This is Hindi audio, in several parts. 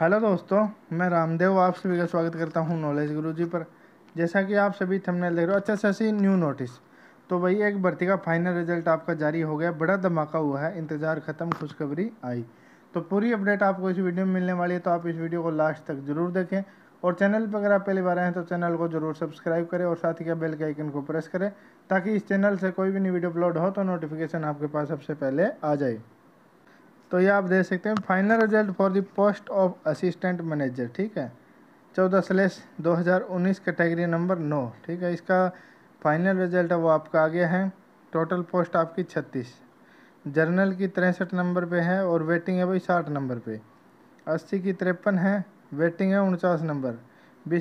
हेलो दोस्तों मैं रामदेव आप सभी का स्वागत करता हूं नॉलेज गुरुजी पर जैसा कि आप सभी थंबनेल देख रहे हो अच्छा सी न्यू नोटिस तो भाई एक भर्ती का फाइनल रिजल्ट आपका जारी हो गया बड़ा धमाका हुआ है इंतज़ार ख़त्म खुशखबरी आई तो पूरी अपडेट आपको इस वीडियो में मिलने वाली है तो आप इस वीडियो को लास्ट तक ज़रूर देखें और चैनल पर अगर आप पहली बार आए हैं तो चैनल को जरूर सब्सक्राइब करें और साथ ही क्या बेल के आइकन को प्रेस करें ताकि इस चैनल से कोई भी नई वीडियो अपलोड हो तो नोटिफिकेशन आपके पास सबसे पहले आ जाए तो ये आप देख सकते हैं final result for the post of assistant manager ठीक है चौदह स्लेस दो हज़ार उन्नीस कैटेगरी नंबर नौ ठीक है इसका फाइनल रिजल्ट वो आपका आ गया है टोटल पोस्ट आपकी छत्तीस जर्नल की तिरसठ नंबर पे है और वेटिंग है भाई साठ नंबर पे अस्सी की तिरपन है वेटिंग है उनचास नंबर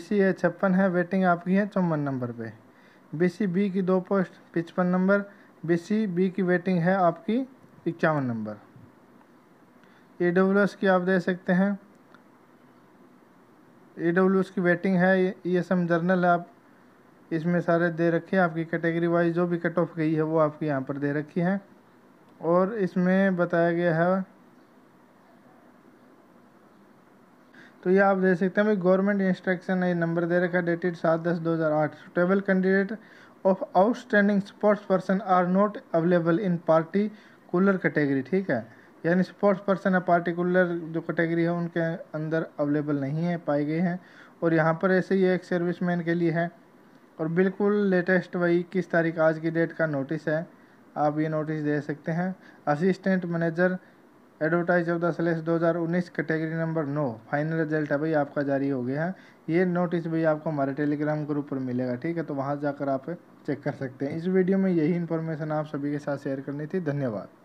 सी है छप्पन है वेटिंग आपकी है चौवन नंबर पे सी बी की दो पोस्ट पचपन नंबर सी बी की वेटिंग है आपकी इक्यावन नंबर ए डब्ल्यू एस की आप दे सकते हैं ए डब्ल्यू एस की वेटिंग है ई एस एम जर्नल है आप इसमें सारे दे रखे हैं आपकी कैटेगरी वाइज जो भी कट ऑफ गई है वो आपकी यहाँ पर दे रखी है और इसमें बताया गया है तो ये आप देख सकते हैं भाई गवर्नमेंट इंस्ट्रक्शन है नंबर दे रखा है डेटेड सात दस दो हज़ार आठ suitable candidate of outstanding sports person are not available in particular category ठीक है यानी स्पोर्ट्स पर्सन या पार्टिकुलर जो कैटेगरी है उनके अंदर अवेलेबल नहीं है पाए गए हैं और यहाँ पर ऐसे ही एक सर्विस मैन के लिए है और बिल्कुल लेटेस्ट वही इक्कीस तारीख आज की डेट का नोटिस है आप ये नोटिस दे सकते हैं असिस्टेंट मैनेजर एडवर्टाइज ऑफ स्लेस दो हज़ार उन्नीस कैटेगरी नंबर नौ फाइनल रिजल्ट है भाई आपका जारी हो गया है ये नोटिस भाई आपको हमारे टेलीग्राम ग्रुप पर मिलेगा ठीक है तो वहाँ जाकर आप चेक कर सकते हैं इस वीडियो में यही इन्फॉर्मेशन आप सभी के साथ शेयर करनी थी धन्यवाद